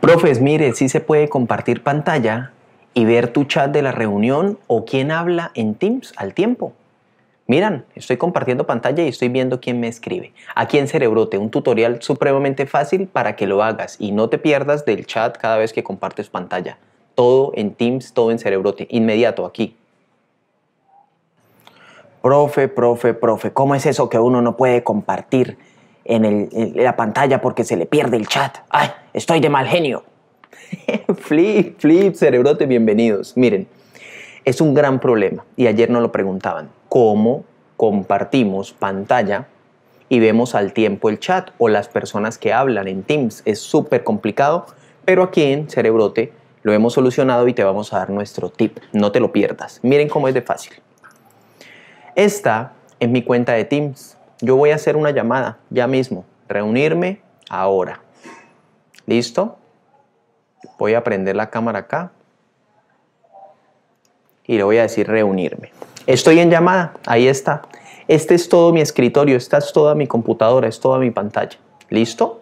Profes, mire, sí se puede compartir pantalla y ver tu chat de la reunión o quién habla en Teams al tiempo. Miran, estoy compartiendo pantalla y estoy viendo quién me escribe. Aquí en Cerebrote, un tutorial supremamente fácil para que lo hagas y no te pierdas del chat cada vez que compartes pantalla. Todo en Teams, todo en Cerebrote, inmediato aquí. Profe, profe, profe, ¿cómo es eso que uno no puede compartir? en, la pantalla porque se le pierde el chat. ¡Ay, estoy de mal genio! flip, flip, cerebrote, bienvenidos. Miren, es un gran problema y ayer nos lo preguntaban. ¿Cómo compartimos pantalla y vemos al tiempo el chat o las personas que hablan en Teams? Es súper complicado, pero aquí en Cerebrote lo hemos solucionado y te vamos a dar nuestro tip. No te lo pierdas. Miren cómo es de fácil. Esta es mi cuenta de Teams yo voy a hacer una llamada ya mismo, reunirme ahora. ¿Listo? Voy a prender la cámara acá y le voy a decir reunirme. Estoy en llamada, ahí está. Este es todo mi escritorio, esta es toda mi computadora, es toda mi pantalla. ¿Listo?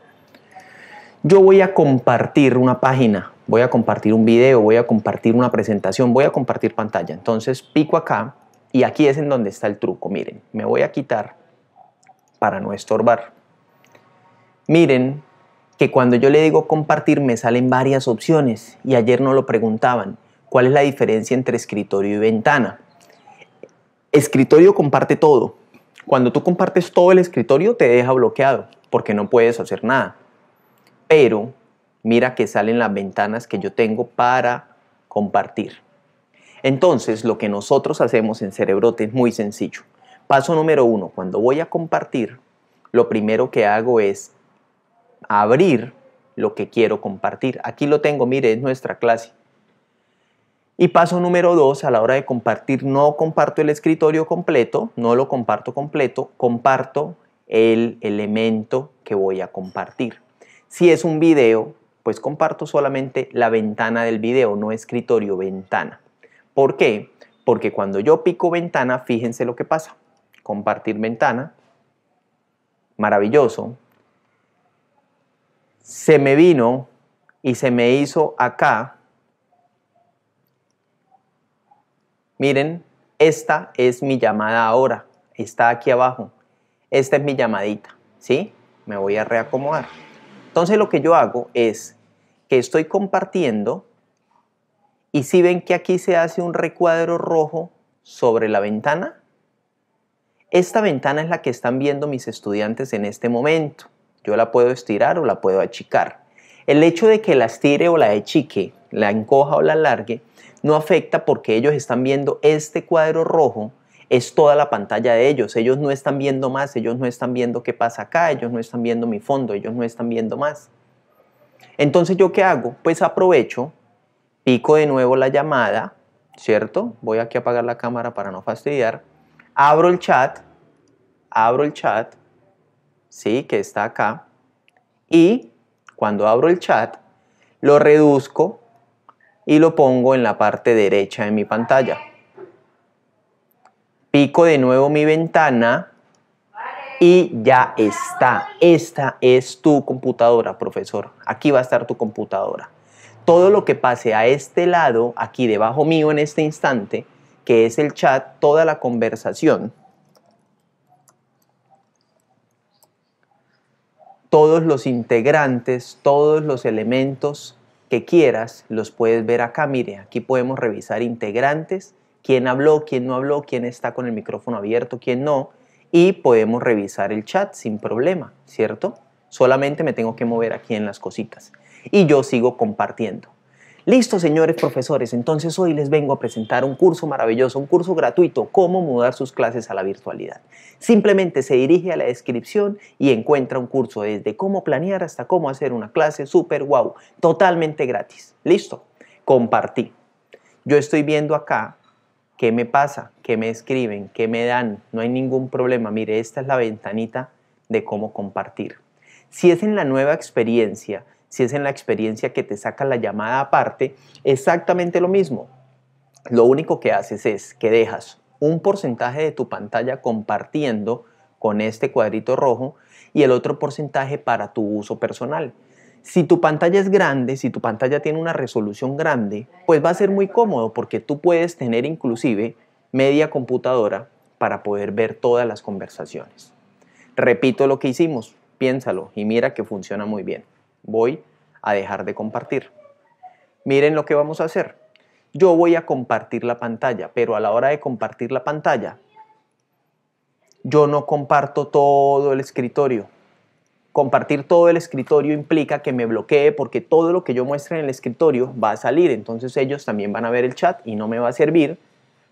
Yo voy a compartir una página, voy a compartir un video, voy a compartir una presentación, voy a compartir pantalla. Entonces pico acá y aquí es en donde está el truco. Miren, me voy a quitar para no estorbar. Miren que cuando yo le digo compartir me salen varias opciones y ayer no lo preguntaban. ¿Cuál es la diferencia entre escritorio y ventana? Escritorio comparte todo. Cuando tú compartes todo el escritorio te deja bloqueado porque no puedes hacer nada. Pero mira que salen las ventanas que yo tengo para compartir. Entonces, lo que nosotros hacemos en Cerebrote es muy sencillo. Paso número uno, cuando voy a compartir, lo primero que hago es abrir lo que quiero compartir. Aquí lo tengo, mire, es nuestra clase. Y paso número dos, a la hora de compartir, no comparto el escritorio completo, no lo comparto completo, comparto el elemento que voy a compartir. Si es un video, pues comparto solamente la ventana del video, no escritorio, ventana. ¿Por qué? Porque cuando yo pico ventana, fíjense lo que pasa compartir ventana, maravilloso, se me vino y se me hizo acá, miren, esta es mi llamada ahora, está aquí abajo, esta es mi llamadita, ¿sí? Me voy a reacomodar. Entonces lo que yo hago es que estoy compartiendo y si ven que aquí se hace un recuadro rojo sobre la ventana, esta ventana es la que están viendo mis estudiantes en este momento. Yo la puedo estirar o la puedo achicar. El hecho de que la estire o la achique, la encoja o la alargue, no afecta porque ellos están viendo este cuadro rojo, es toda la pantalla de ellos. Ellos no están viendo más, ellos no están viendo qué pasa acá, ellos no están viendo mi fondo, ellos no están viendo más. Entonces, ¿yo qué hago? Pues aprovecho, pico de nuevo la llamada, ¿cierto? Voy aquí a apagar la cámara para no fastidiar abro el chat, abro el chat, ¿sí? Que está acá. Y cuando abro el chat, lo reduzco y lo pongo en la parte derecha de mi pantalla. Pico de nuevo mi ventana y ya está. Esta es tu computadora, profesor. Aquí va a estar tu computadora. Todo lo que pase a este lado, aquí debajo mío en este instante, que es el chat, toda la conversación. Todos los integrantes, todos los elementos que quieras, los puedes ver acá. Mire, aquí podemos revisar integrantes, quién habló, quién no habló, quién está con el micrófono abierto, quién no. Y podemos revisar el chat sin problema, ¿cierto? Solamente me tengo que mover aquí en las cositas. Y yo sigo compartiendo. Listo, señores profesores, entonces hoy les vengo a presentar un curso maravilloso, un curso gratuito, cómo mudar sus clases a la virtualidad. Simplemente se dirige a la descripción y encuentra un curso desde cómo planear hasta cómo hacer una clase súper wow, totalmente gratis. Listo, compartí. Yo estoy viendo acá qué me pasa, qué me escriben, qué me dan, no hay ningún problema. Mire, esta es la ventanita de cómo compartir. Si es en la nueva experiencia, si es en la experiencia que te saca la llamada aparte, exactamente lo mismo. Lo único que haces es que dejas un porcentaje de tu pantalla compartiendo con este cuadrito rojo y el otro porcentaje para tu uso personal. Si tu pantalla es grande, si tu pantalla tiene una resolución grande, pues va a ser muy cómodo porque tú puedes tener inclusive media computadora para poder ver todas las conversaciones. Repito lo que hicimos, piénsalo y mira que funciona muy bien voy a dejar de compartir. Miren lo que vamos a hacer. Yo voy a compartir la pantalla, pero a la hora de compartir la pantalla, yo no comparto todo el escritorio. Compartir todo el escritorio implica que me bloquee porque todo lo que yo muestre en el escritorio va a salir, entonces ellos también van a ver el chat y no me va a servir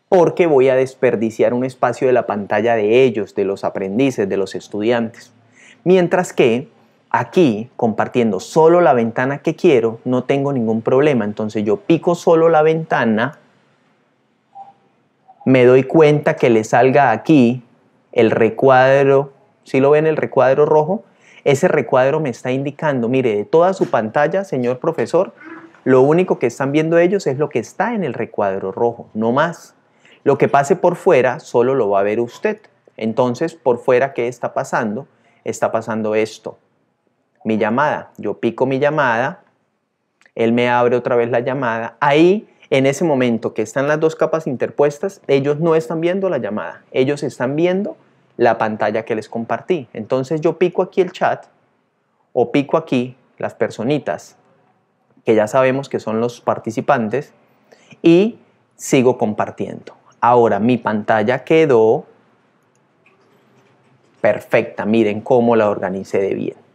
porque voy a desperdiciar un espacio de la pantalla de ellos, de los aprendices, de los estudiantes. Mientras que aquí compartiendo solo la ventana que quiero, no tengo ningún problema. Entonces yo pico solo la ventana, me doy cuenta que le salga aquí el recuadro, si ¿sí lo ven el recuadro rojo, ese recuadro me está indicando, mire, de toda su pantalla, señor profesor, lo único que están viendo ellos es lo que está en el recuadro rojo, no más. Lo que pase por fuera solo lo va a ver usted. Entonces, por fuera, ¿qué está pasando? Está pasando esto mi llamada. Yo pico mi llamada, él me abre otra vez la llamada. Ahí, en ese momento que están las dos capas interpuestas, ellos no están viendo la llamada, ellos están viendo la pantalla que les compartí. Entonces yo pico aquí el chat o pico aquí las personitas, que ya sabemos que son los participantes, y sigo compartiendo. Ahora mi pantalla quedó perfecta, miren cómo la organicé de bien.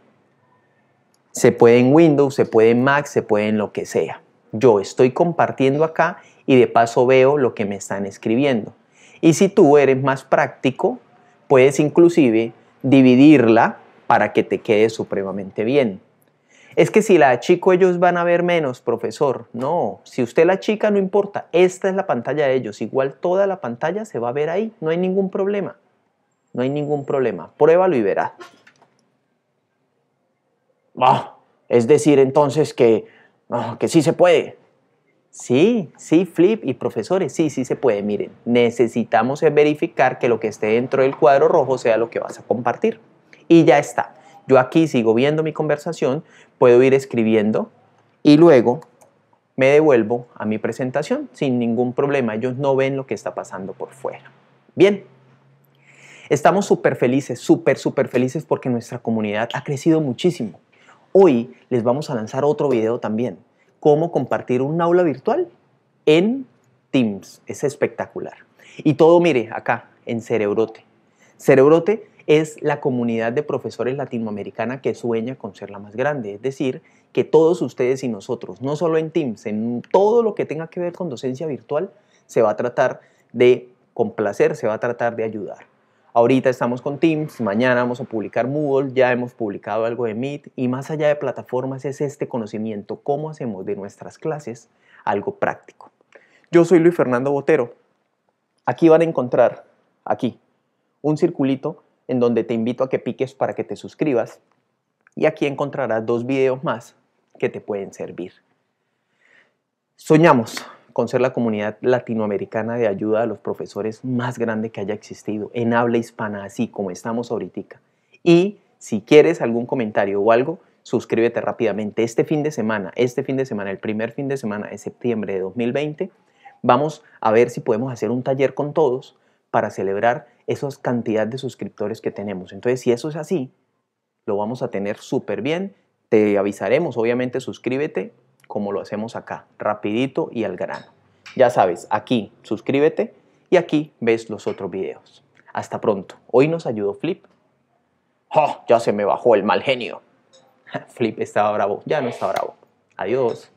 Se puede en Windows, se puede en Mac, se puede en lo que sea. Yo estoy compartiendo acá y de paso veo lo que me están escribiendo. Y si tú eres más práctico, puedes inclusive dividirla para que te quede supremamente bien. Es que si la achico ellos van a ver menos, profesor. No, si usted la chica no importa, esta es la pantalla de ellos. Igual toda la pantalla se va a ver ahí, no hay ningún problema. No hay ningún problema. Pruébalo y verá. Ah. es decir, entonces que, que sí se puede. Sí, sí, Flip y profesores, sí, sí se puede. Miren, necesitamos verificar que lo que esté dentro del cuadro rojo sea lo que vas a compartir. Y ya está. Yo aquí sigo viendo mi conversación, puedo ir escribiendo y luego me devuelvo a mi presentación sin ningún problema. Ellos no ven lo que está pasando por fuera. Bien, estamos súper felices, súper, súper felices porque nuestra comunidad ha crecido muchísimo. Hoy les vamos a lanzar otro video también, cómo compartir un aula virtual en Teams. Es espectacular. Y todo, mire, acá, en Cerebrote. Cerebrote es la comunidad de profesores latinoamericana que sueña con ser la más grande, es decir, que todos ustedes y nosotros, no solo en Teams, en todo lo que tenga que ver con docencia virtual, se va a tratar de complacer, se va a tratar de ayudar. Ahorita estamos con Teams, mañana vamos a publicar Moodle, ya hemos publicado algo de Meet y más allá de plataformas es este conocimiento, cómo hacemos de nuestras clases algo práctico. Yo soy Luis Fernando Botero. Aquí van a encontrar, aquí, un circulito en donde te invito a que piques para que te suscribas y aquí encontrarás dos videos más que te pueden servir. Soñamos, con ser la comunidad latinoamericana de ayuda a los profesores más grande que haya existido en habla hispana, así como estamos ahorita. Y si quieres algún comentario o algo, suscríbete rápidamente. Este fin de semana, este fin de semana, el primer fin de semana de septiembre de 2020, vamos a ver si podemos hacer un taller con todos para celebrar esas cantidad de suscriptores que tenemos. Entonces, si eso es así, lo vamos a tener súper bien. Te avisaremos, obviamente suscríbete como lo hacemos acá, rapidito y al grano. Ya sabes, aquí suscríbete y aquí ves los otros videos. Hasta pronto. Hoy nos ayudó Flip. ¡Oh! Ya se me bajó el mal genio. Flip estaba bravo, ya no está bravo. Adiós.